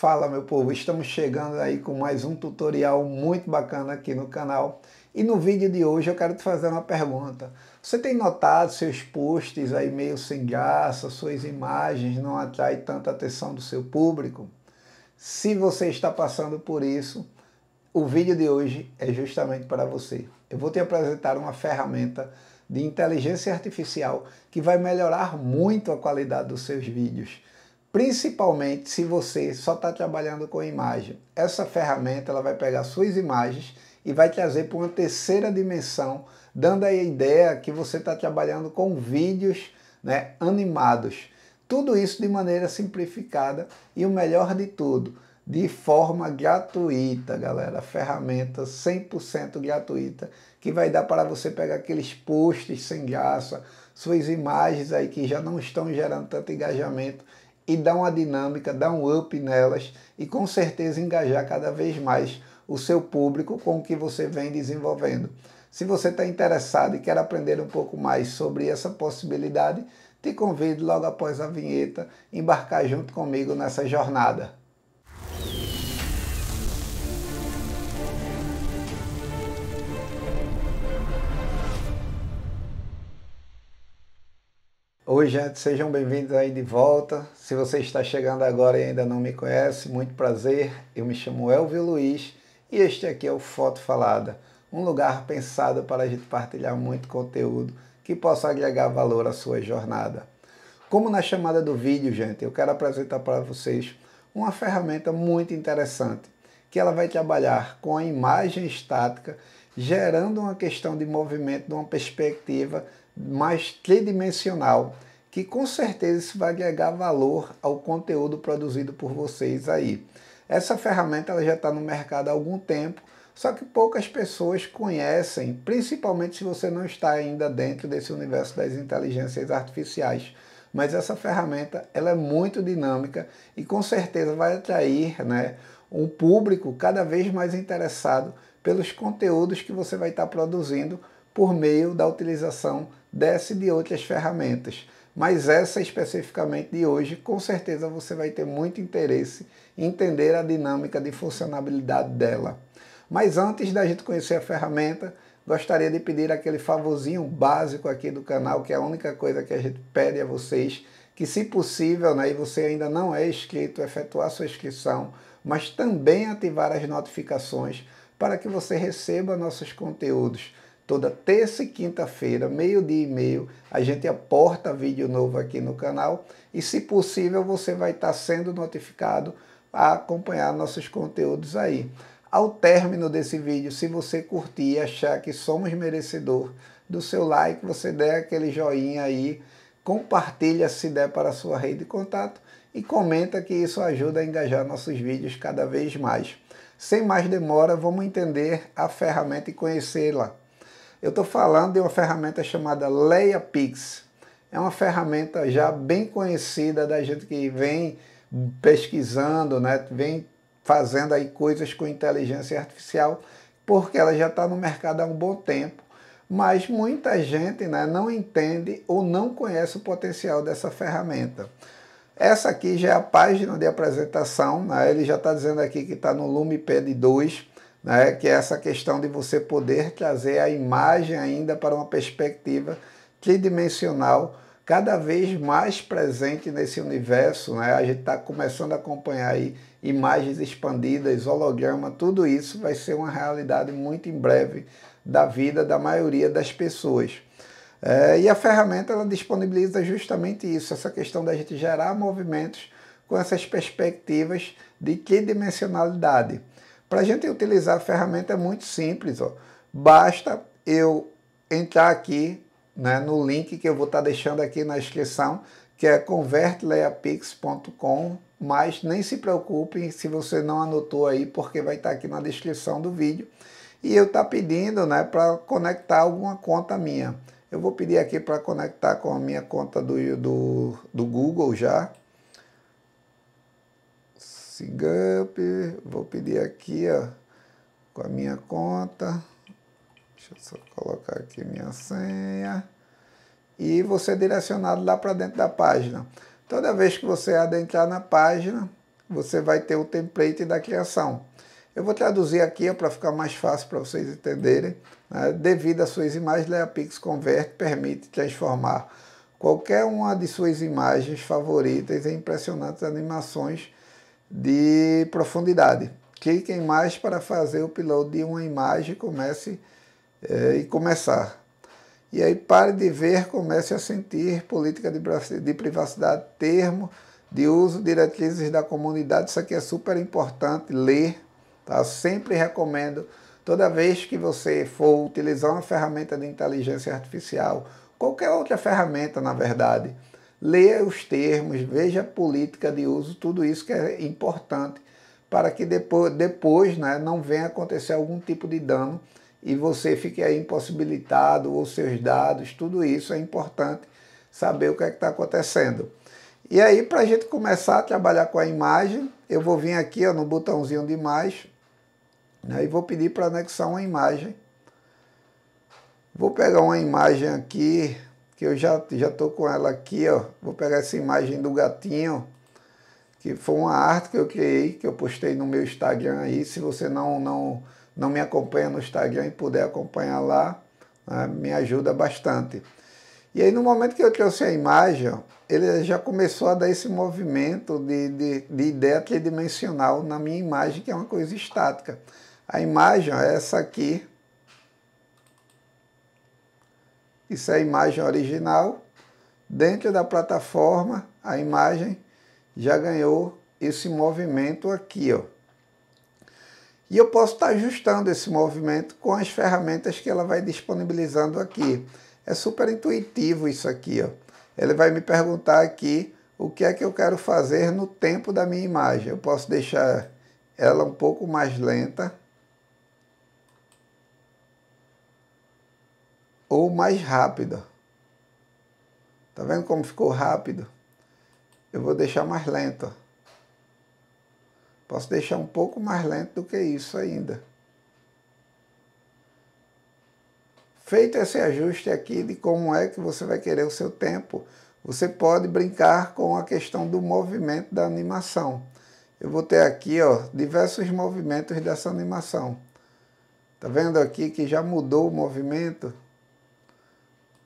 Fala meu povo, estamos chegando aí com mais um tutorial muito bacana aqui no canal. E no vídeo de hoje eu quero te fazer uma pergunta. Você tem notado seus posts aí meio sem graça, suas imagens não atraem tanta atenção do seu público? Se você está passando por isso, o vídeo de hoje é justamente para você. Eu vou te apresentar uma ferramenta de inteligência artificial que vai melhorar muito a qualidade dos seus vídeos principalmente se você só está trabalhando com imagem. Essa ferramenta ela vai pegar suas imagens e vai trazer para uma terceira dimensão, dando a ideia que você está trabalhando com vídeos né, animados. Tudo isso de maneira simplificada e o melhor de tudo, de forma gratuita, galera. Ferramenta 100% gratuita que vai dar para você pegar aqueles posts sem graça, suas imagens aí que já não estão gerando tanto engajamento e dar uma dinâmica, dar um up nelas e com certeza engajar cada vez mais o seu público com o que você vem desenvolvendo. Se você está interessado e quer aprender um pouco mais sobre essa possibilidade, te convido logo após a vinheta embarcar junto comigo nessa jornada. Oi, gente, sejam bem-vindos aí de volta. Se você está chegando agora e ainda não me conhece, muito prazer. Eu me chamo Elvio Luiz e este aqui é o Foto Falada, um lugar pensado para a gente partilhar muito conteúdo que possa agregar valor à sua jornada. Como na chamada do vídeo, gente, eu quero apresentar para vocês uma ferramenta muito interessante, que ela vai trabalhar com a imagem estática, gerando uma questão de movimento de uma perspectiva mais tridimensional, que com certeza isso vai agregar valor ao conteúdo produzido por vocês aí. Essa ferramenta ela já está no mercado há algum tempo, só que poucas pessoas conhecem, principalmente se você não está ainda dentro desse universo das inteligências artificiais. Mas essa ferramenta ela é muito dinâmica e com certeza vai atrair né, um público cada vez mais interessado pelos conteúdos que você vai estar produzindo por meio da utilização desce de outras ferramentas. Mas essa especificamente de hoje, com certeza você vai ter muito interesse em entender a dinâmica de funcionabilidade dela. Mas antes da gente conhecer a ferramenta, gostaria de pedir aquele favorzinho básico aqui do canal, que é a única coisa que a gente pede a vocês, que se possível, né, e você ainda não é inscrito, efetuar sua inscrição, mas também ativar as notificações para que você receba nossos conteúdos toda terça e quinta-feira, meio-dia e meio, a gente aporta vídeo novo aqui no canal e, se possível, você vai estar tá sendo notificado a acompanhar nossos conteúdos aí. Ao término desse vídeo, se você curtir e achar que somos merecedor do seu like, você dê aquele joinha aí, compartilha se der para a sua rede de contato e comenta que isso ajuda a engajar nossos vídeos cada vez mais. Sem mais demora, vamos entender a ferramenta e conhecê-la. Eu estou falando de uma ferramenta chamada LeiaPix. É uma ferramenta já bem conhecida da gente que vem pesquisando, né? vem fazendo aí coisas com inteligência artificial, porque ela já está no mercado há um bom tempo. Mas muita gente né, não entende ou não conhece o potencial dessa ferramenta. Essa aqui já é a página de apresentação, né? ele já está dizendo aqui que está no Lumipad PD2 né, que é essa questão de você poder trazer a imagem ainda para uma perspectiva tridimensional cada vez mais presente nesse universo. Né? A gente está começando a acompanhar aí imagens expandidas, holograma, tudo isso vai ser uma realidade muito em breve da vida da maioria das pessoas. É, e a ferramenta ela disponibiliza justamente isso, essa questão da gente gerar movimentos com essas perspectivas de tridimensionalidade. Para a gente utilizar a ferramenta é muito simples. Ó. Basta eu entrar aqui né, no link que eu vou estar tá deixando aqui na descrição, que é converteleapix.com, mas nem se preocupe se você não anotou aí, porque vai estar tá aqui na descrição do vídeo. E eu tá pedindo né, para conectar alguma conta minha. Eu vou pedir aqui para conectar com a minha conta do, do, do Google já, Sigump, vou pedir aqui, ó, com a minha conta. Deixa eu só colocar aqui minha senha. E você é direcionado lá para dentro da página. Toda vez que você adentrar na página, você vai ter o template da criação. Eu vou traduzir aqui para ficar mais fácil para vocês entenderem. Né? Devido às suas imagens, LeaPix Convert permite transformar qualquer uma de suas imagens favoritas em impressionantes animações de profundidade. clique em mais para fazer o upload de uma imagem comece é, e começar. E aí pare de ver, comece a sentir política de privacidade, termo de uso, diretrizes da comunidade. Isso aqui é super importante ler. Tá? Sempre recomendo, toda vez que você for utilizar uma ferramenta de inteligência artificial, qualquer outra ferramenta, na verdade, leia os termos, veja a política de uso, tudo isso que é importante para que depois, depois né, não venha acontecer algum tipo de dano e você fique aí impossibilitado, ou seus dados, tudo isso é importante saber o que é está acontecendo. E aí, para a gente começar a trabalhar com a imagem, eu vou vir aqui ó, no botãozinho de mais né, e vou pedir para anexar uma imagem. Vou pegar uma imagem aqui, que eu já já tô com ela aqui, ó. Vou pegar essa imagem do gatinho, que foi uma arte que eu criei, que eu postei no meu Instagram aí. Se você não não não me acompanha no Instagram e puder acompanhar lá, né, me ajuda bastante. E aí no momento que eu trouxe a imagem, ele já começou a dar esse movimento de, de, de ideia tridimensional na minha imagem, que é uma coisa estática. A imagem, ó, é essa aqui, Isso é a imagem original. Dentro da plataforma, a imagem já ganhou esse movimento aqui, ó. E eu posso estar ajustando esse movimento com as ferramentas que ela vai disponibilizando aqui. É super intuitivo isso aqui, ó. Ele vai me perguntar aqui o que é que eu quero fazer no tempo da minha imagem. Eu posso deixar ela um pouco mais lenta ou mais rápida. Tá vendo como ficou rápido? Eu vou deixar mais lento. Posso deixar um pouco mais lento do que isso ainda. Feito esse ajuste aqui de como é que você vai querer o seu tempo, você pode brincar com a questão do movimento da animação. Eu vou ter aqui ó, diversos movimentos dessa animação. Tá vendo aqui que já mudou o movimento?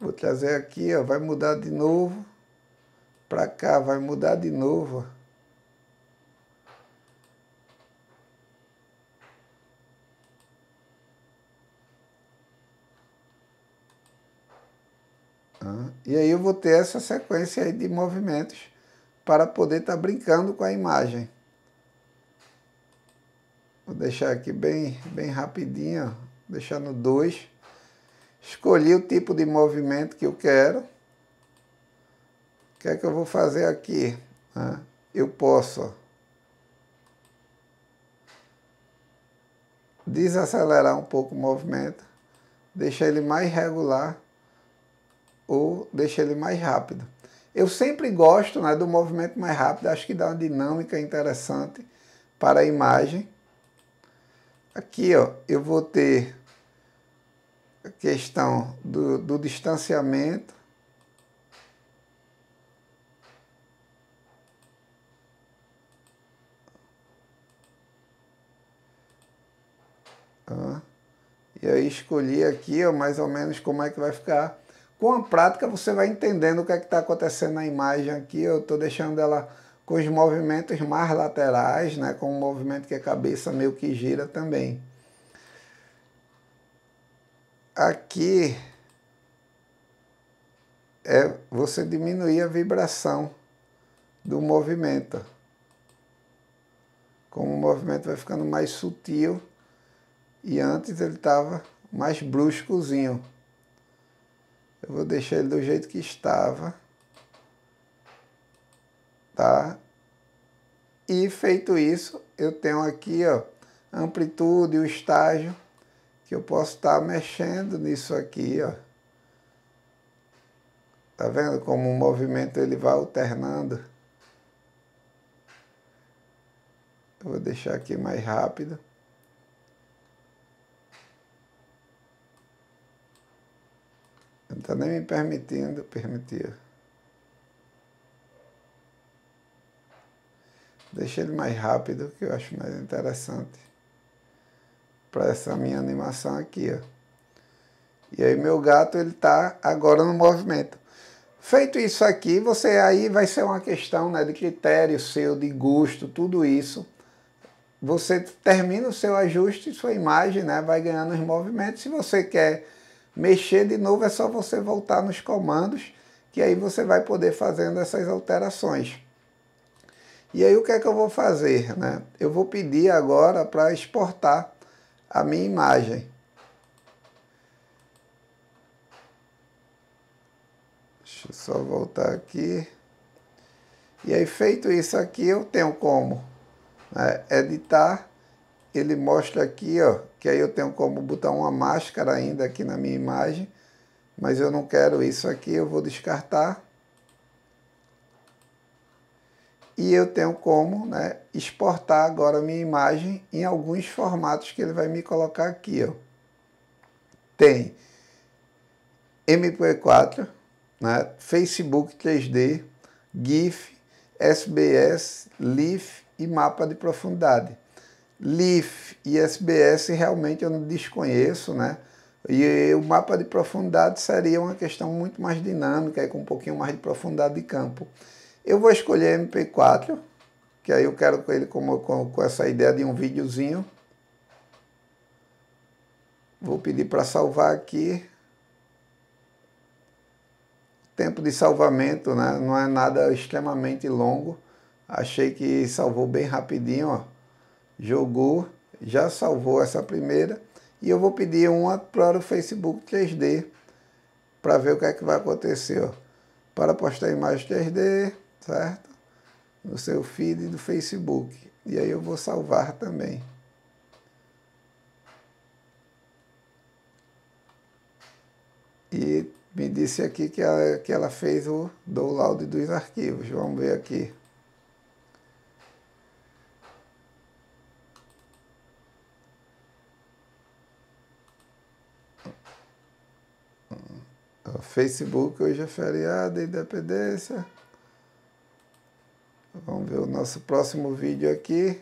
Vou trazer aqui, ó, vai mudar de novo. Para cá, vai mudar de novo. Ó. E aí eu vou ter essa sequência aí de movimentos para poder estar tá brincando com a imagem. Vou deixar aqui bem, bem rapidinho, ó. deixar no 2. Escolhi o tipo de movimento que eu quero. O que é que eu vou fazer aqui? Ah, eu posso desacelerar um pouco o movimento, deixar ele mais regular ou deixar ele mais rápido. Eu sempre gosto né, do movimento mais rápido, acho que dá uma dinâmica interessante para a imagem. Aqui ó, eu vou ter questão do, do distanciamento. E aí escolhi aqui ó, mais ou menos como é que vai ficar. Com a prática você vai entendendo o que é está acontecendo na imagem aqui. Eu estou deixando ela com os movimentos mais laterais, né, com o movimento que a cabeça meio que gira também aqui é você diminuir a vibração do movimento. Como o movimento vai ficando mais sutil e antes ele estava mais bruscozinho. Eu vou deixar ele do jeito que estava. Tá? E feito isso, eu tenho aqui, ó, amplitude, o estágio que eu posso estar mexendo nisso aqui, ó. Tá vendo como o movimento ele vai alternando? Eu vou deixar aqui mais rápido. Não está nem me permitindo permitir. Deixa ele mais rápido, que eu acho mais interessante para essa minha animação aqui, ó. E aí meu gato ele tá agora no movimento. Feito isso aqui, você aí vai ser uma questão né, de critério seu, de gosto, tudo isso. Você termina o seu ajuste, sua imagem né, vai ganhando os movimentos. Se você quer mexer de novo, é só você voltar nos comandos, que aí você vai poder fazendo essas alterações. E aí o que é que eu vou fazer? Né? Eu vou pedir agora para exportar a minha imagem. Deixa eu só voltar aqui. E aí, feito isso aqui, eu tenho como né, editar. Ele mostra aqui, ó, que aí eu tenho como botar uma máscara ainda aqui na minha imagem. Mas eu não quero isso aqui, eu vou descartar. e eu tenho como né, exportar agora minha imagem em alguns formatos que ele vai me colocar aqui. Ó. Tem MP4, né, Facebook 3D, GIF, SBS, LIF e mapa de profundidade. LIF e SBS realmente eu não desconheço, né? E o mapa de profundidade seria uma questão muito mais dinâmica, com um pouquinho mais de profundidade de campo. Eu vou escolher MP4, que aí eu quero com ele com, com, com essa ideia de um videozinho. Vou pedir para salvar aqui. Tempo de salvamento, né? Não é nada extremamente longo. Achei que salvou bem rapidinho, ó. Jogou, já salvou essa primeira. E eu vou pedir uma para o Facebook 3D, para ver o que é que vai acontecer, ó. Para postar imagem 3D, certo? No seu feed do Facebook. E aí eu vou salvar também. E me disse aqui que ela, que ela fez o download dos arquivos. Vamos ver aqui. Facebook hoje é feriado, independência nosso próximo vídeo aqui.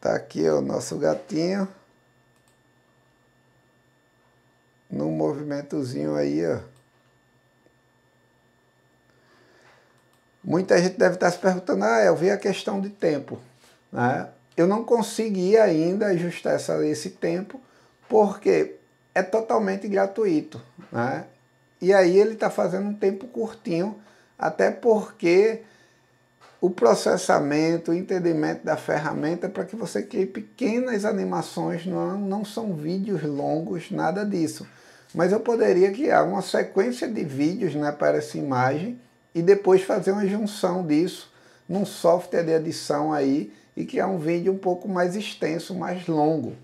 Tá aqui o nosso gatinho. Num movimentozinho aí, ó. Muita gente deve estar tá se perguntando, ah, eu vi a questão de tempo. Né? Eu não consegui ainda ajustar essa, esse tempo, porque é totalmente gratuito. Né? E aí ele está fazendo um tempo curtinho até porque o processamento, o entendimento da ferramenta é para que você crie pequenas animações, não, não são vídeos longos, nada disso. Mas eu poderia criar uma sequência de vídeos né, para essa imagem e depois fazer uma junção disso num software de edição aí e criar um vídeo um pouco mais extenso, mais longo.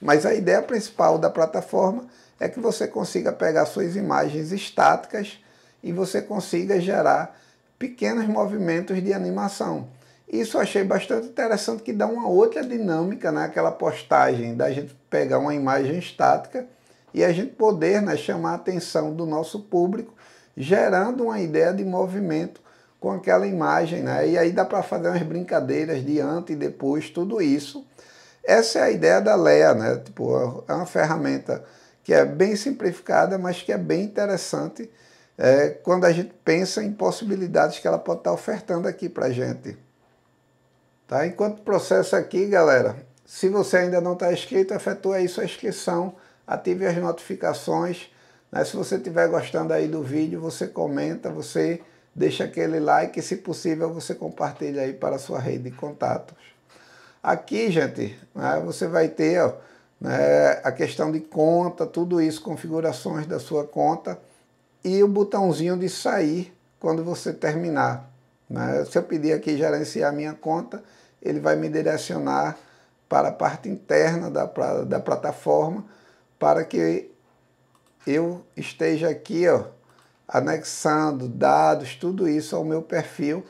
Mas a ideia principal da plataforma é que você consiga pegar suas imagens estáticas e você consiga gerar pequenos movimentos de animação. Isso eu achei bastante interessante que dá uma outra dinâmica naquela né? postagem da gente pegar uma imagem estática e a gente poder né, chamar a atenção do nosso público, gerando uma ideia de movimento com aquela imagem. Né? E aí dá para fazer umas brincadeiras de antes e depois, tudo isso. Essa é a ideia da Lea, né? Tipo, é uma ferramenta que é bem simplificada, mas que é bem interessante é, quando a gente pensa em possibilidades que ela pode estar tá ofertando aqui para a gente. Tá? Enquanto processo aqui, galera, se você ainda não está inscrito, efetua aí sua inscrição, ative as notificações. Né? Se você estiver gostando aí do vídeo, você comenta, você deixa aquele like e, se possível, você compartilha aí para a sua rede de contatos. Aqui, gente, né, você vai ter ó, né, a questão de conta, tudo isso, configurações da sua conta e o botãozinho de sair quando você terminar. Né? Se eu pedir aqui gerenciar minha conta, ele vai me direcionar para a parte interna da, da plataforma para que eu esteja aqui ó, anexando dados, tudo isso ao meu perfil.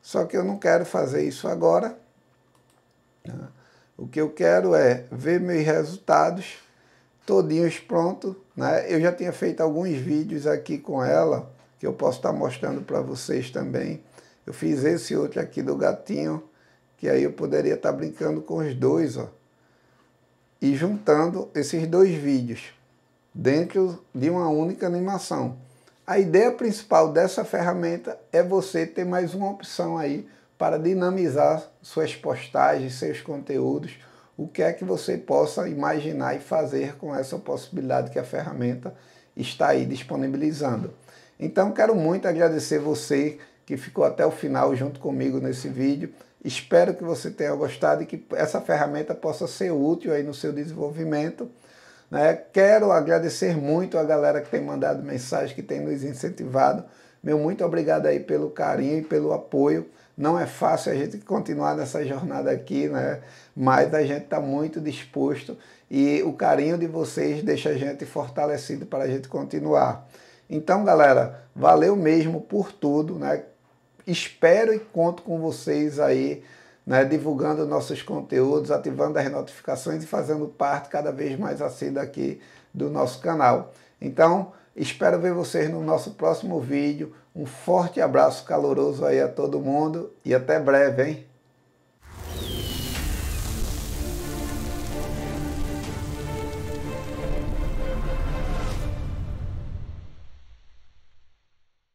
Só que eu não quero fazer isso agora. Né? O que eu quero é ver meus resultados todinhos prontos. Né? Eu já tinha feito alguns vídeos aqui com ela, que eu posso estar mostrando para vocês também. Eu fiz esse outro aqui do gatinho, que aí eu poderia estar brincando com os dois, ó. E juntando esses dois vídeos dentro de uma única animação. A ideia principal dessa ferramenta é você ter mais uma opção aí para dinamizar suas postagens, seus conteúdos, o que é que você possa imaginar e fazer com essa possibilidade que a ferramenta está aí disponibilizando. Então, quero muito agradecer você que ficou até o final junto comigo nesse vídeo. Espero que você tenha gostado e que essa ferramenta possa ser útil aí no seu desenvolvimento. Né? Quero agradecer muito a galera que tem mandado mensagem, que tem nos incentivado. Meu muito obrigado aí pelo carinho e pelo apoio. Não é fácil a gente continuar nessa jornada aqui, né? Mas a gente está muito disposto e o carinho de vocês deixa a gente fortalecido para a gente continuar. Então, galera, valeu mesmo por tudo, né? Espero e conto com vocês aí, né? Divulgando nossos conteúdos, ativando as notificações e fazendo parte cada vez mais assídua aqui do nosso canal. Então, espero ver vocês no nosso próximo vídeo. Um forte abraço caloroso aí a todo mundo e até breve, hein?